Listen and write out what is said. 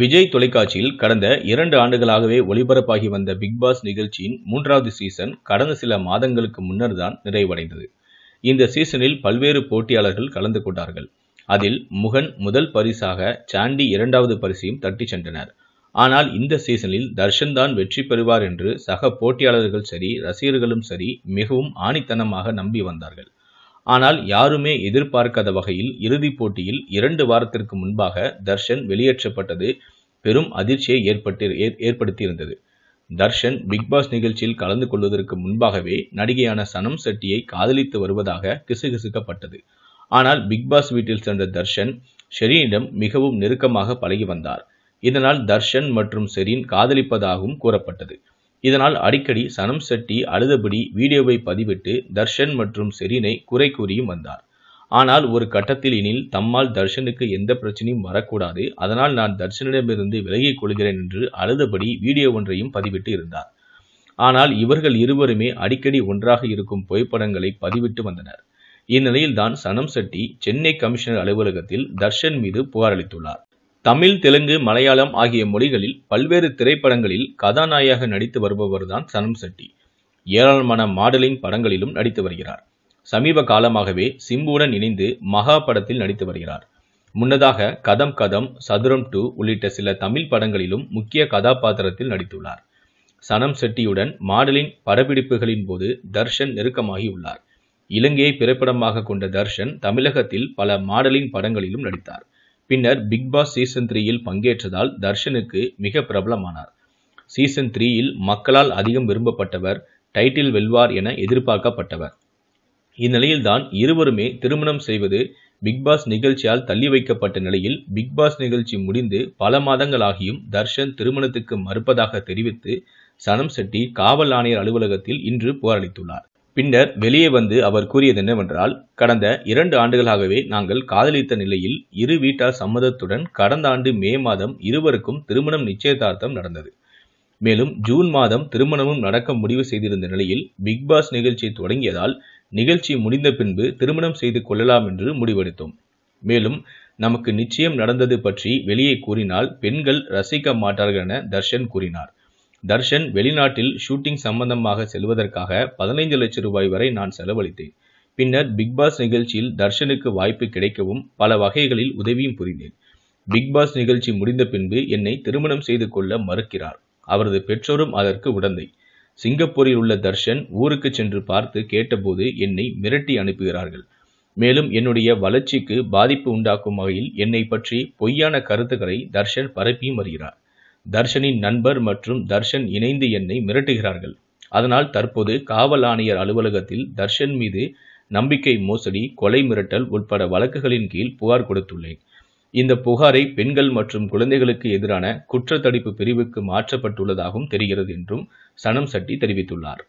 விஜய் தொலைக்காட்சியில் கடந்த இரண்டு ஆண்டுகளாகவே ஒளிபரப்பாகி வந்த பிக் பாஸ் நிகழ்ச்சியின் மூன்றாவது சீசன் கடந்த சில மாதங்களுக்கு முன்னர் தான் நிறைவடைந்தது இந்த சீசனில் பல்வேறு போட்டியாளர்கள் கலந்து கொண்டார்கள் அதில் முகன் முதல் பரிசாக சாண்டி இரண்டாவது பரிசையும் தட்டி சென்றனர் ஆனால் இந்த சீசனில் தர்ஷன் தான் வெற்றி பெறுவார் என்று சக போட்டியாளர்கள் சரி ரசிகர்களும் சரி மிகவும் ஆணித்தனமாக நம்பி வந்தார்கள் ஆனால் யாருமே எதிர்பார்க்காத வகையில் இறுதிப் போட்டியில் இரண்டு வாரத்திற்கு முன்பாக தர்ஷன் வெளியேற்றப்பட்டது பெரும் அதிர்ச்சியை ஏற்பட்டு ஏற்படுத்தியிருந்தது தர்ஷன் பிக்பாஸ் நிகழ்ச்சியில் கலந்து கொள்வதற்கு முன்பாகவே நடிகையான சனம் செட்டியை காதலித்து வருவதாக கிசுகிசுக்கப்பட்டது ஆனால் பிக்பாஸ் வீட்டில் சென்ற தர்ஷன் ஷெரீனிடம் மிகவும் நெருக்கமாக பழகி வந்தார் இதனால் தர்ஷன் மற்றும் ஷெரீன் காதலிப்பதாகவும் கூறப்பட்டது இதனால் அடிக்கடி சனம் செட்டி அழுதபடி வீடியோவை பதிவிட்டு தர்ஷன் மற்றும் செரீனை குறை கூறியும் வந்தார் ஆனால் ஒரு கட்டத்தில் இனில் தம்மால் தர்ஷனுக்கு எந்த பிரச்சனையும் வரக்கூடாது அதனால் நான் தர்ஷனிடமிருந்து விலகிக் கொள்கிறேன் என்று அழுதபடி வீடியோ ஒன்றையும் பதிவிட்டு இருந்தார் ஆனால் இவர்கள் இருவருமே அடிக்கடி ஒன்றாக இருக்கும் புகைப்படங்களை பதிவிட்டு வந்தனர் இந்நிலையில்தான் சனம் செட்டி சென்னை கமிஷனர் அலுவலகத்தில் தர்ஷன் மீது புகாரளித்துள்ளார் தமிழ் தெலுங்கு மலையாளம் ஆகிய மொழிகளில் பல்வேறு திரைப்படங்களில் கதாநாயகியாக நடித்து வருபவர்தான் சனம் செட்டி ஏராளமான மாடலிங் படங்களிலும் நடித்து வருகிறார் சமீப காலமாகவே சிம்புவுடன் இணைந்து மகா படத்தில் நடித்து வருகிறார் முன்னதாக கதம் கதம் சதுரம் டூ உள்ளிட்ட சில தமிழ் படங்களிலும் முக்கிய கதாபாத்திரத்தில் நடித்துள்ளார் சனம் செட்டியுடன் மாடலின் படப்பிடிப்புகளின் போது தர்ஷன் நெருக்கமாகியுள்ளார் இலங்கையை பிறப்பிடமாக கொண்ட தர்ஷன் தமிழகத்தில் பல மாடலிங் படங்களிலும் நடித்தார் பின்னர் பிக் பாஸ் சீசன் த்ரீயில் பங்கேற்றதால் தர்ஷனுக்கு மிக பிரபலமானார் சீசன் த்ரீயில் மக்களால் அதிகம் விரும்பப்பட்டவர் டைட்டில் வெல்வார் என எதிர்பார்க்கப்பட்டவர் இந்நிலையில்தான் இருவருமே திருமணம் செய்வது பிக்பாஸ் நிகழ்ச்சியால் தள்ளி வைக்கப்பட்ட நிலையில் பிக்பாஸ் நிகழ்ச்சி முடிந்து பல மாதங்களாகியும் தர்ஷன் திருமணத்துக்கு மறுப்பதாக தெரிவித்து சனம் செட்டி காவல் ஆணையர் அலுவலகத்தில் இன்று புகாரளித்துள்ளார் பின்னர் வெளியே வந்து அவர் கூறியது என்னவென்றால் கடந்த இரண்டு ஆண்டுகளாகவே நாங்கள் காதலித்த நிலையில் இரு வீட்டார் சம்மதத்துடன் கடந்த ஆண்டு மே மாதம் இருவருக்கும் திருமணம் நிச்சயதார்த்தம் நடந்தது மேலும் ஜூன் மாதம் திருமணமும் நடக்க முடிவு செய்திருந்த நிலையில் பிக் பாஸ் நிகழ்ச்சி தொடங்கியதால் நிகழ்ச்சி முடிந்த பின்பு திருமணம் செய்து கொள்ளலாம் என்று முடிவெடுத்தோம் மேலும் நமக்கு நிச்சயம் நடந்தது பற்றி வெளியே கூறினால் பெண்கள் ரசிக்க மாட்டார்கள் என தர்ஷன் கூறினார் தர்ஷன் வெளிநாட்டில் ஷூட்டிங் சம்பந்தமாக செல்வதற்காக பதினைந்து லட்சம் ரூபாய் வரை நான் செலவழித்தேன் பின்னர் பிக்பாஸ் நிகழ்ச்சியில் தர்ஷனுக்கு வாய்ப்பு கிடைக்கவும் பல வகைகளில் உதவியும் புரிந்தேன் பிக்பாஸ் நிகழ்ச்சி முடிந்த பின்பு என்னை திருமணம் செய்து கொள்ள மறுக்கிறார் அவரது பெற்றோரும் அதற்கு உடந்தை சிங்கப்பூரில் உள்ள தர்ஷன் ஊருக்கு சென்று பார்த்து கேட்டபோது என்னை மிரட்டி அனுப்புகிறார்கள் மேலும் என்னுடைய வளர்ச்சிக்கு பாதிப்பு உண்டாக்கும் வகையில் என்னை பற்றி பொய்யான கருத்துக்களை தர்ஷன் பரப்பியும் வருகிறார் தர்ஷனின் நண்பர் மற்றும் தர்ஷன் இணைந்து என்னை மிரட்டுகிறார்கள் அதனால் தற்போது காவல் ஆணையர் அலுவலகத்தில் தர்ஷன் மீது நம்பிக்கை மோசடி கொலை மிரட்டல் உட்பட வழக்குகளின் கீழ் புகார் கொடுத்துள்ளேன் இந்த புகாரை பெண்கள் மற்றும் குழந்தைகளுக்கு எதிரான குற்றத்தடுப்பு பிரிவுக்கு மாற்றப்பட்டுள்ளதாகவும் தெரிகிறது என்றும் சனம் சட்டி தெரிவித்துள்ளார்